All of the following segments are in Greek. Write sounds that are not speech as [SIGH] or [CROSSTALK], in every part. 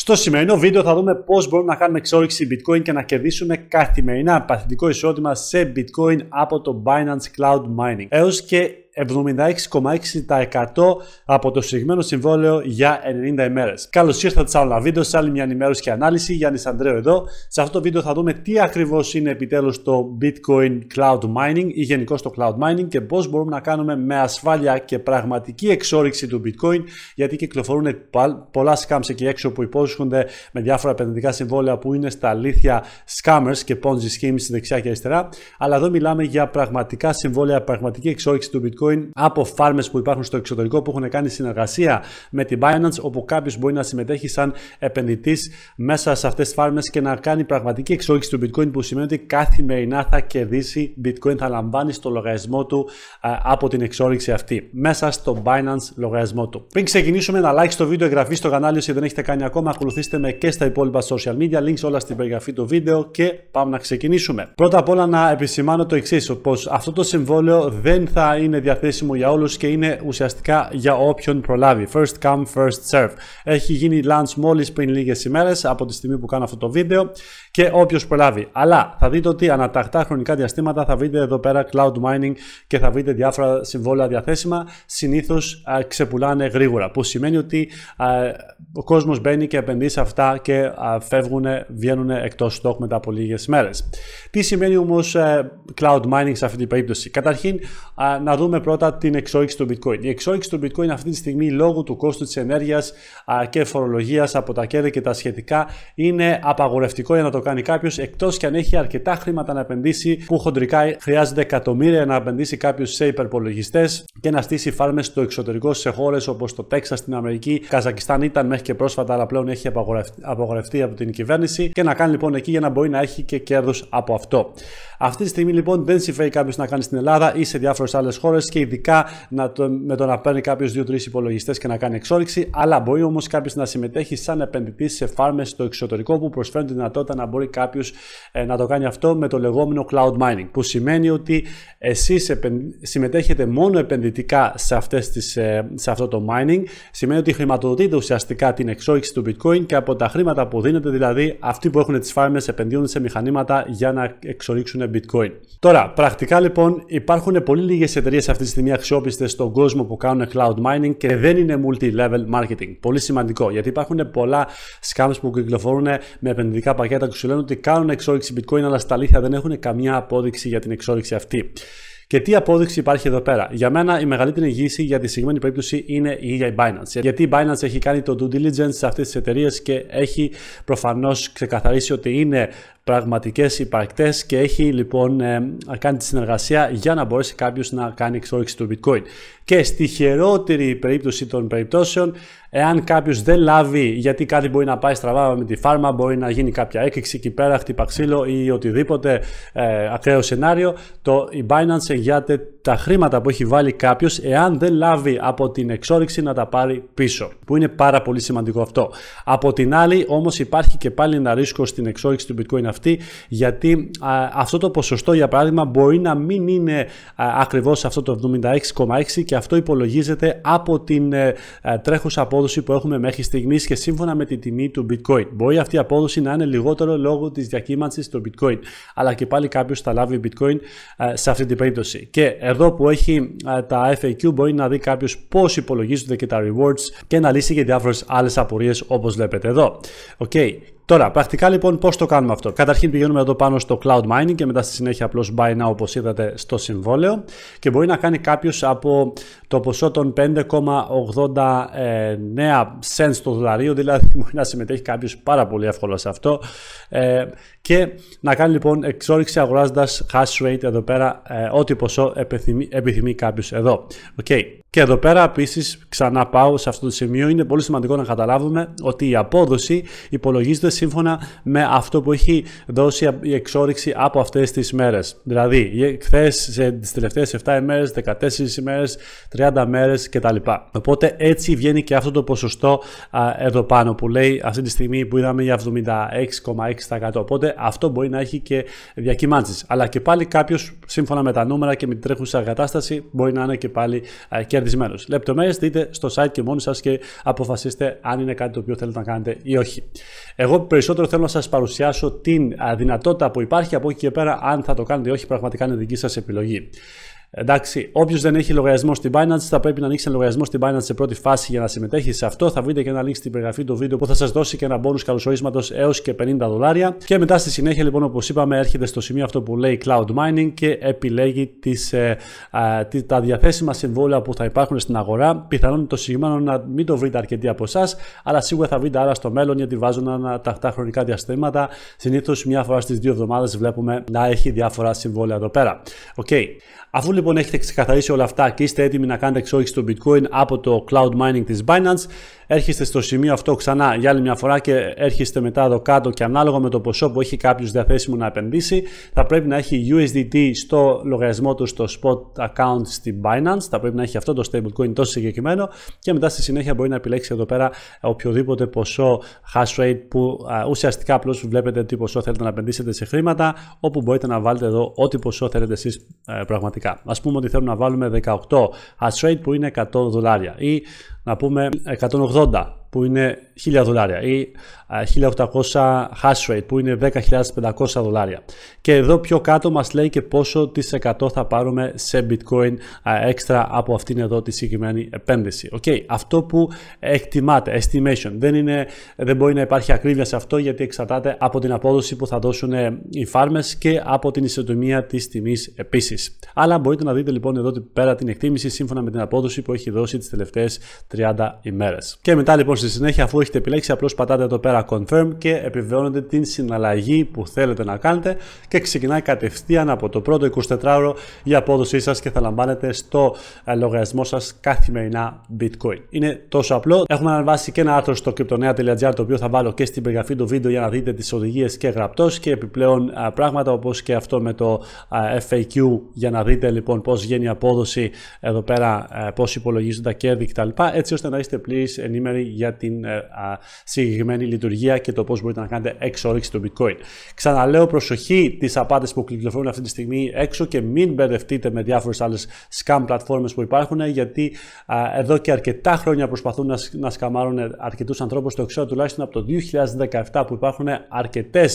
Στο σημερινό βίντεο θα δούμε πώς μπορούμε να κάνουμε εξόριξη bitcoin και να κερδίσουμε καθημερινά παθητικό εισόδημα σε bitcoin από το Binance Cloud Mining έως και 76,6% από το συγκεκριμένο συμβόλαιο για 90 ημέρες. Καλώς ήρθατε σε άλλο ένα βίντεο, σε άλλη μια ενημέρωση και ανάλυση. Γιάννης Ανδρέου εδώ. Σε αυτό το βίντεο θα δούμε τι ακριβώς είναι επιτέλους το Bitcoin Cloud Mining ή γενικώς το Cloud Mining και πώς μπορούμε να κάνουμε με ασφάλεια και πραγματική εξόριξη του Bitcoin γιατί κυκλοφορούν πολλά scams εκεί έξω που υπόσχονται με διάφορα επενδυτικά συμβόλαια που είναι στα αλήθεια scammers και Ponzi schemes δεξιά και αριστερά. Αλλά εδώ μιλάμε για πραγματικά συμβόλαια, πραγματική εξόριξη του Bitcoin από φάρμες που υπάρχουν στο εξωτερικό που έχουν κάνει συνεργασία με την Binance, όπου κάποιος μπορεί να συμμετέχει σαν επενδυτής μέσα σε αυτές τις φάρμες και να κάνει πραγματική εξόριξη του bitcoin που σημαίνει ότι καθημερινά θα κερδίσει bitcoin, θα λαμβάνει στο λογαριασμό του ε, από την εξόριξη αυτή μέσα στο Binance λογαριασμό του. Πριν ξεκινήσουμε, να like στο βίντεο, εγγραφή στο κανάλι όσοι δεν έχετε κάνει ακόμα, ακολουθήστε με και στα υπόλοιπα social media, links όλα στην περιγραφή του βίντεο και πάμε να ξεκινήσουμε. Πρώτα απ' όλα να επισημάνω το εξής, πως αυτό το συμβόλαιο δεν θα είναι διαθέσιμο για όλους και είναι ουσιαστικά για όποιον προλάβει. First come, first serve. Έχει γίνει launch μόλις πριν λίγες ημέρες από τη στιγμή που κάνω αυτό το βίντεο και όποιος προλάβει. Αλλά θα δείτε ότι ανατακτά χρονικά διαστήματα θα βρείτε εδώ πέρα cloud mining και θα βρείτε διάφορα συμβόλαια διαθέσιμα. Συνήθως ξεπουλάνε γρήγορα που σημαίνει ότι ο κόσμος μπαίνει και επενδύει σε αυτά και α, φεύγουν, βγαίνουν εκτός στόχ μετά από λίγες μέρες. Τι σημαίνει όμως ε, cloud mining σε αυτή την περίπτωση. Καταρχήν να δούμε πρώτα την εξόριξη του bitcoin. Η εξόριξη του bitcoin αυτή τη στιγμή λόγω του κόστου της ενέργειας και φορολογίας από τα κέρδη και τα σχετικά είναι απαγορευτικό για να το κάνει κάποιος εκτός και αν έχει αρκετά χρήματα να επενδύσει που χοντρικά χρειάζεται εκατομμύρια να επενδύσει κάποιος σε υπερπολογιστές και να στήσει φάρμες στο εξωτερικό σε χώρες όπως το Τέξας στην Αμερική, Καζακιστάν ήταν μέχρι και πρόσφατα, αλλά πλέον έχει απαγορευτεί, από την κυβέρνηση και να κάνει λοιπόν εκεί για να μπορεί να έχει και κέρδος από αυτό. Αυτή τη στιγμή λοιπόν δεν συμφέρει κάποιος να κάνει στην Ελλάδα ή σε διάφορες άλλες χώρες και ειδικά να με το να παίρνει κάποιος δύο-τρει υπολογιστές και να κάνει εξόριξη, αλλά μπορεί όμως κάποιος να συμμετέχει σαν επενδυτής σε φάρμες στο εξωτερικό που προσφέρουν τη δυνατότητα να μπορεί κάποιος ε, να το κάνει αυτό με το λεγόμενο cloud mining, που σημαίνει ότι εσείς συμμετέχετε μόνο επενδυτικά σε, αυτές τις, ε, σε αυτό το mining, σημαίνει ότι χρηματοδοτείτε ουσιαστικά την εξόριξη του bitcoin και από τα χρήματα που δίνετε, δηλαδή αυτοί που έχουν τις φάρμες επενδύουν σε μηχανήματα για να εξορίξουν bitcoin. Τώρα, πρακτικά λοιπόν υπάρχουν πολύ λίγες εταιρείες αυτή αυτή τη στιγμή αξιόπιστες στον κόσμο που κάνουν cloud mining και δεν είναι multi-level marketing. Πολύ σημαντικό γιατί υπάρχουν πολλά scams που κυκλοφορούν με επενδυτικά πακέτα που σου λένε ότι κάνουν εξόριξη bitcoin αλλά στα αλήθεια δεν έχουν καμία απόδειξη για την εξόριξη αυτή. Και τι απόδειξη υπάρχει εδώ πέρα. Για μένα η μεγαλύτερη εγγύηση για τη συγκεκριμένη περίπτωση είναι η ίδια η Binance. Γιατί η Binance έχει κάνει το due diligence σε αυτές τις εταιρείες και έχει προφανώς ξεκαθαρίσει ότι είναι πραγματικές υπαρκτές και έχει λοιπόν ε, κάνει τη συνεργασία για να μπορέσει κάποιος να κάνει εξόρυξη του bitcoin. Και στη χειρότερη περίπτωση των περιπτώσεων, εάν κάποιος δεν λάβει γιατί κάτι μπορεί να πάει στραβά με τη φάρμα, μπορεί να γίνει κάποια έκρηξη εκεί πέρα, χτυπαξίλο ή οτιδήποτε ε, ακραίο σενάριο, το, η Binance γιατε τα χρήματα που έχει βάλει κάποιος, εάν δεν λάβει από την εξόριξη να τα πάρει πίσω. Που είναι πάρα πολύ σημαντικό αυτό. Από την άλλη, όμως, υπάρχει και πάλι ένα ρίσκο στην εξόριξη του bitcoin αυτή, γιατί αυτό το ποσοστό, για παράδειγμα, μπορεί να μην είναι ακριβώς αυτό το 76,6 και αυτό υπολογίζεται από την ε, ε, τρέχουσα απόδοση που έχουμε μέχρι στιγμής και σύμφωνα με την τιμή του bitcoin. Μπορεί αυτή η απόδοση να είναι λιγότερο λόγω της διακύμανσης του bitcoin. Αλλά και πάλι κάποιος θα λάβει bitcoin ε, σε αυτή την περίπτωση. Και εδώ που έχει τα FAQ μπορεί να δει κάποιος πώς υπολογίζονται και τα rewards και να λύσει και διάφορες άλλες απορίες όπως βλέπετε εδώ. Okay. Τώρα, πρακτικά λοιπόν πώς το κάνουμε αυτό. Καταρχήν πηγαίνουμε εδώ πάνω στο cloud mining και μετά στη συνέχεια απλώς buy now όπως είδατε στο συμβόλαιο και μπορεί να κάνει κάποιος από το ποσό των 5,89 cents το δολαρίο, δηλαδή [LAUGHS] μπορεί να συμμετέχει κάποιος πάρα πολύ εύκολα σε αυτό ε, και να κάνει λοιπόν εξόριξη αγοράζοντας hash rate εδώ πέρα ε, ό,τι ποσό επιθυμεί, επιθυμεί κάποιος εδώ. Okay. Και εδώ πέρα επίσης πάω σε αυτό το σημείο. Είναι πολύ σημαντικό να καταλάβουμε ότι η απόδοση υπολογίζεται σύμφωνα με αυτό που έχει δώσει η εξόριξη από αυτές τις μέρες. Δηλαδή, χθε, τις τελευταίες 7 ημέρε, 14 ημέρε, 30 μέρες κτλ. Οπότε έτσι βγαίνει και αυτό το ποσοστό εδώ πάνω που λέει αυτή τη στιγμή που είδαμε για 76,6%. Οπότε αυτό μπορεί να έχει και διακυμάνσεις. Αλλά και πάλι κάποιος σύμφωνα με τα νούμερα και με την τρέχουσα κατάσταση μπορεί να είναι και πάλι α, και κερδισμένος. Λεπτομέρειες δείτε στο site και μόνοι σας και αποφασίστε αν είναι κάτι το οποίο θέλετε να κάνετε ή όχι. Εγώ περισσότερο θέλω να σας παρουσιάσω την δυνατότητα που υπάρχει από εκεί και πέρα, αν θα το κάνετε ή όχι, πραγματικά είναι δική σας επιλογή. Εντάξει, όποιος δεν έχει λογαριασμό στην Binance θα πρέπει να ανοίξει ένα λογαριασμό στην Binance σε πρώτη φάση για να συμμετέχει σε αυτό. Θα βρείτε και ένα link στην περιγραφή του βίντεο που θα σας δώσει και ένα bonus καλωσορίσματος έως και 50 δολάρια. Και μετά στη συνέχεια, λοιπόν, όπως είπαμε, έρχεται στο σημείο αυτό που λέει Cloud Mining και επιλέγει τις, ε, τα διαθέσιμα συμβόλαια που θα υπάρχουν στην αγορά. Πιθανόν το συγκεκριμένο να μην το βρείτε αρκετοί από εσάς, αλλά σίγουρα θα βρείτε άλλα στο μέλλον γιατί βάζουν τα τα χρονικά διαστήματα. Συνήθως μία φορά στις δύο εβδομάδες βλέπουμε να έχει διάφορα συμβόλαια εδώ πέρα. Okay. Αφού λοιπόν έχετε ξεκαθαρίσει όλα αυτά και είστε έτοιμοι να κάνετε εξόριξη στο bitcoin από το cloud mining της Binance, έρχεστε στο σημείο αυτό ξανά για άλλη μια φορά και έρχεστε μετά εδώ κάτω και ανάλογα με το ποσό που έχει κάποιος διαθέσιμο να επενδύσει, θα πρέπει να έχει USDT στο λογαριασμό του στο spot account στην Binance, θα πρέπει να έχει αυτό το stablecoin τόσο συγκεκριμένο και μετά στη συνέχεια μπορεί να επιλέξει εδώ πέρα οποιοδήποτε ποσό hash rate που ουσιαστικά απλώς βλέπετε τι ποσό θέλετε να επενδύσετε σε χρήματα, όπου μπορείτε να βάλετε εδώ ό,τι ποσό θέλετε εσείς ε, πραγματικά. Ας πούμε ότι θέλουμε να βάλουμε 18 a που είναι 100 δολάρια ή να πούμε 180 που είναι 1000 δολάρια ή 1800 hash rate που είναι 10.500 δολάρια. Και εδώ πιο κάτω μας λέει και πόσο τις 100 θα πάρουμε σε bitcoin έξτρα από αυτήν εδώ τη συγκεκριμένη επένδυση. Okay. Αυτό που εκτιμάται, estimation, δεν, είναι, δεν μπορεί να υπάρχει ακρίβεια σε αυτό γιατί εξαρτάται από την απόδοση που θα δώσουν ε, οι farmers και από την ισοτομία της τιμής επίσης. Αλλά μπορείτε να δείτε λοιπόν εδώ πέρα την εκτίμηση σύμφωνα με την απόδοση που έχει δώσει τις τελευταίες 30 ημέρες. Και μετά λοιπόν στη συνέχεια αφού έχετε επιλέξει απλώς πατάτε εδώ πέρα confirm και επιβεβαιώνετε την συναλλαγή που θέλετε να κάνετε και ξεκινάει κατευθείαν από το πρώτο 24ωρο η απόδοσή σας και θα λαμβάνετε στο ε, λογαριασμό σας καθημερινά bitcoin. Είναι τόσο απλό. Έχουμε αναβάσει και ένα άρθρο στο κρυπτονέα.gr το οποίο θα βάλω και στην περιγραφή του βίντεο για να δείτε τις οδηγίες και γραπτός και επιπλέον ε, πράγματα όπως και αυτό με το ε, FAQ για να δείτε λοιπόν πώς γίνει η απόδοση εδώ πέρα, πώς υπολογίζουν τα κέρδη κτλ. έτσι ώστε να είστε πλήρης ενήμεροι για την ε, συγκεκριμένη λειτουργία και το πώς μπορείτε να κάνετε εξόριξη του bitcoin. Ξαναλέω προσοχή τις απάτες που κυκλοφορούν αυτή τη στιγμή έξω και μην μπερδευτείτε με διάφορες άλλες scam platforms που υπάρχουν, γιατί α, εδώ και αρκετά χρόνια προσπαθούν να, να σκαμάρουν αρκετούς ανθρώπους, το ξέρω τουλάχιστον από το 2017 που υπάρχουν αρκετές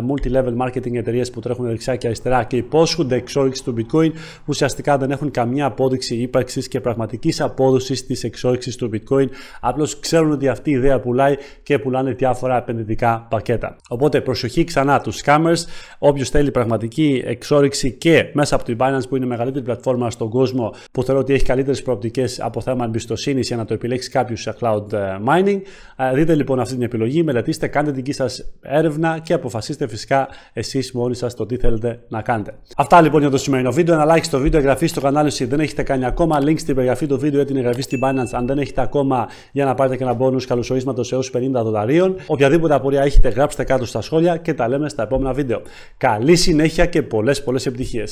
multi-level marketing εταιρείες που τρέχουν δεξιά και αριστερά και υπόσχονται εξόριξη του bitcoin που ουσιαστικά δεν έχουν καμία απόδειξη ύπαρξης και πραγματικής απόδοσης της εξόριξης του bitcoin. Απλώς ξέρουν ότι αυτή η ιδέα πουλάει και πουλάνε διάφορα επενδυτικά πακέτα. Οπότε προσοχή ξανά τους scammers. Όποιος θέλει πραγματική εξόριξη και μέσα από την Binance που είναι η μεγαλύτερη πλατφόρμα στον κόσμο που θεωρώ ότι έχει καλύτερες προοπτικές από θέμα εμπιστοσύνης για να το επιλέξει κάποιος σε cloud ε, mining. Δείτε λοιπόν αυτή την επιλογή, μελετήστε, κάντε δική σας έρευνα και αποφασίστε αποφασίσετε φυσικά εσείς μόνοι σας το τι θέλετε να κάνετε. Αυτά λοιπόν για το σημερινό βίντεο. Ένα like στο βίντεο, εγγραφή στο κανάλι σου. δεν έχετε κάνει ακόμα. Link στην περιγραφή του βίντεο ή την εγγραφή στην Binance αν δεν έχετε ακόμα για να πάρετε και ένα bonus καλωσορίσματος έως 50 δολαρίων. Οποιαδήποτε απορία έχετε, γράψτε κάτω στα σχόλια και τα λέμε στα επόμενα βίντεο. Καλή συνέχεια και πολλές πολλές επιτυχίες.